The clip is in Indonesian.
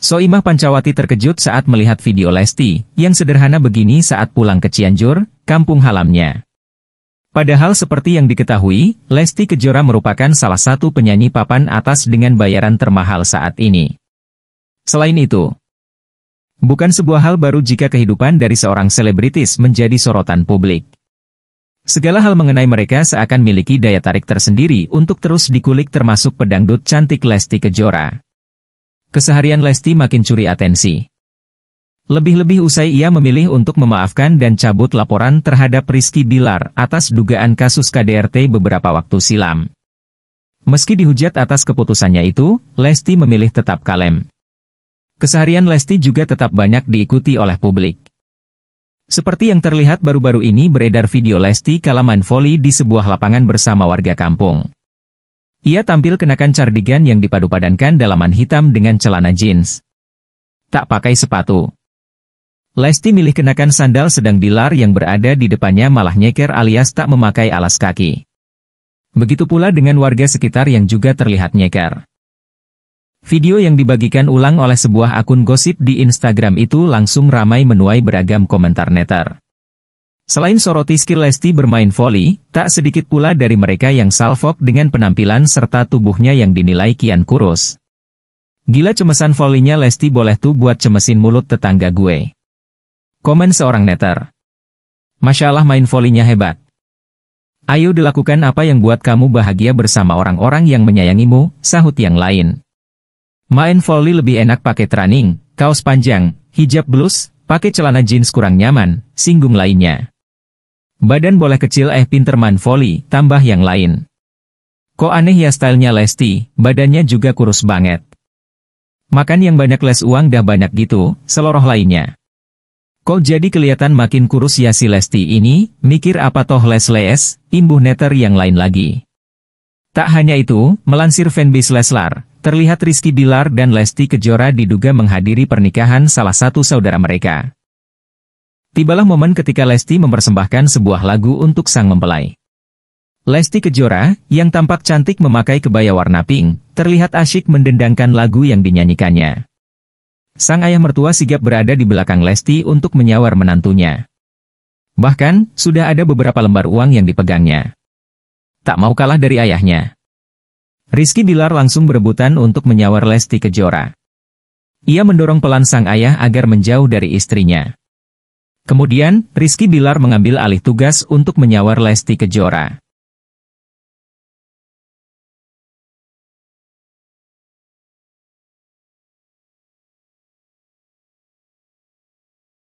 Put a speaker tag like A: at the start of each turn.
A: Soimah Pancawati terkejut saat melihat video Lesti, yang sederhana begini saat pulang ke Cianjur, kampung halamnya. Padahal seperti yang diketahui, Lesti Kejora merupakan salah satu penyanyi papan atas dengan bayaran termahal saat ini. Selain itu, bukan sebuah hal baru jika kehidupan dari seorang selebritis menjadi sorotan publik. Segala hal mengenai mereka seakan miliki daya tarik tersendiri untuk terus dikulik termasuk pedangdut cantik Lesti Kejora. Keseharian Lesti makin curi atensi. Lebih-lebih usai ia memilih untuk memaafkan dan cabut laporan terhadap Rizky Bilar atas dugaan kasus KDRT beberapa waktu silam. Meski dihujat atas keputusannya itu, Lesti memilih tetap kalem. Keseharian Lesti juga tetap banyak diikuti oleh publik. Seperti yang terlihat baru-baru ini beredar video Lesti kalaman voli di sebuah lapangan bersama warga kampung. Ia tampil kenakan cardigan yang dipadupadankan dalaman hitam dengan celana jeans. Tak pakai sepatu. Lesti milih kenakan sandal sedang Bilar yang berada di depannya malah nyeker alias tak memakai alas kaki. Begitu pula dengan warga sekitar yang juga terlihat nyeker. Video yang dibagikan ulang oleh sebuah akun gosip di Instagram itu langsung ramai menuai beragam komentar netter. Selain soroti skill Lesti bermain voli, tak sedikit pula dari mereka yang salfok dengan penampilan serta tubuhnya yang dinilai kian kurus. Gila cemesan volinya Lesti boleh tuh buat cemesin mulut tetangga gue. Komen seorang netter. Masya Allah main volinya hebat. Ayo dilakukan apa yang buat kamu bahagia bersama orang-orang yang menyayangimu, sahut yang lain. Main volley lebih enak pakai training, kaos panjang, hijab blus, pakai celana jeans kurang nyaman, singgung lainnya. Badan boleh kecil eh pinter man volley, tambah yang lain. Kok aneh ya stylenya Lesti, badannya juga kurus banget. Makan yang banyak les uang dah banyak gitu, seloroh lainnya. Kok jadi kelihatan makin kurus ya si Lesti ini, mikir apa toh les-les, imbuh netter yang lain lagi. Tak hanya itu, melansir fanbase Leslar, terlihat Rizky Bilar dan Lesti Kejora diduga menghadiri pernikahan salah satu saudara mereka. Tibalah momen ketika Lesti mempersembahkan sebuah lagu untuk sang mempelai. Lesti Kejora, yang tampak cantik memakai kebaya warna pink, terlihat asyik mendendangkan lagu yang dinyanyikannya. Sang ayah mertua sigap berada di belakang Lesti untuk menyawar menantunya. Bahkan, sudah ada beberapa lembar uang yang dipegangnya. Tak mau kalah dari ayahnya. Rizky Dilar langsung berebutan untuk menyawar Lesti Kejora. Ia mendorong pelan sang ayah agar menjauh dari istrinya. Kemudian, Rizky Bilar mengambil alih tugas untuk menyawar Lesti Kejora.